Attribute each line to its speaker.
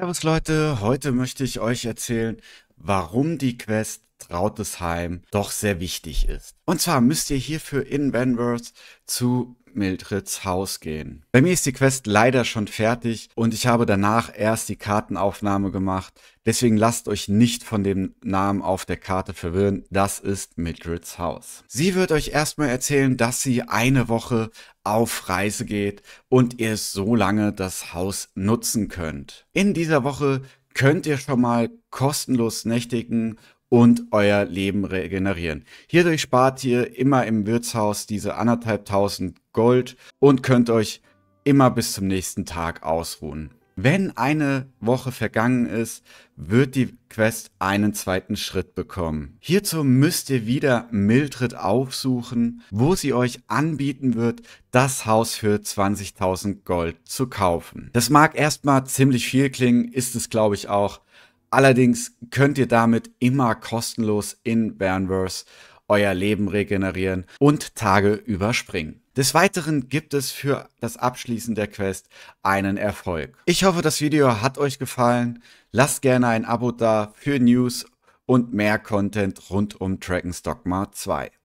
Speaker 1: Servus Leute, heute möchte ich euch erzählen, warum die Quest Trautesheim doch sehr wichtig ist. Und zwar müsst ihr hierfür in Vanworth zu Mildreds Haus gehen. Bei mir ist die Quest leider schon fertig und ich habe danach erst die Kartenaufnahme gemacht. Deswegen lasst euch nicht von dem Namen auf der Karte verwirren. Das ist Mildreds Haus. Sie wird euch erstmal erzählen, dass sie eine Woche auf Reise geht und ihr so lange das Haus nutzen könnt. In dieser Woche könnt ihr schon mal kostenlos nächtigen und euer Leben regenerieren. Hierdurch spart ihr immer im Wirtshaus diese anderthalbtausend Gold und könnt euch immer bis zum nächsten Tag ausruhen. Wenn eine Woche vergangen ist, wird die Quest einen zweiten Schritt bekommen. Hierzu müsst ihr wieder Mildred aufsuchen, wo sie euch anbieten wird, das Haus für 20.000 Gold zu kaufen. Das mag erstmal ziemlich viel klingen, ist es glaube ich auch, Allerdings könnt ihr damit immer kostenlos in Vanverse euer Leben regenerieren und Tage überspringen. Des Weiteren gibt es für das Abschließen der Quest einen Erfolg. Ich hoffe, das Video hat euch gefallen. Lasst gerne ein Abo da für News und mehr Content rund um Dragon's Dogma 2.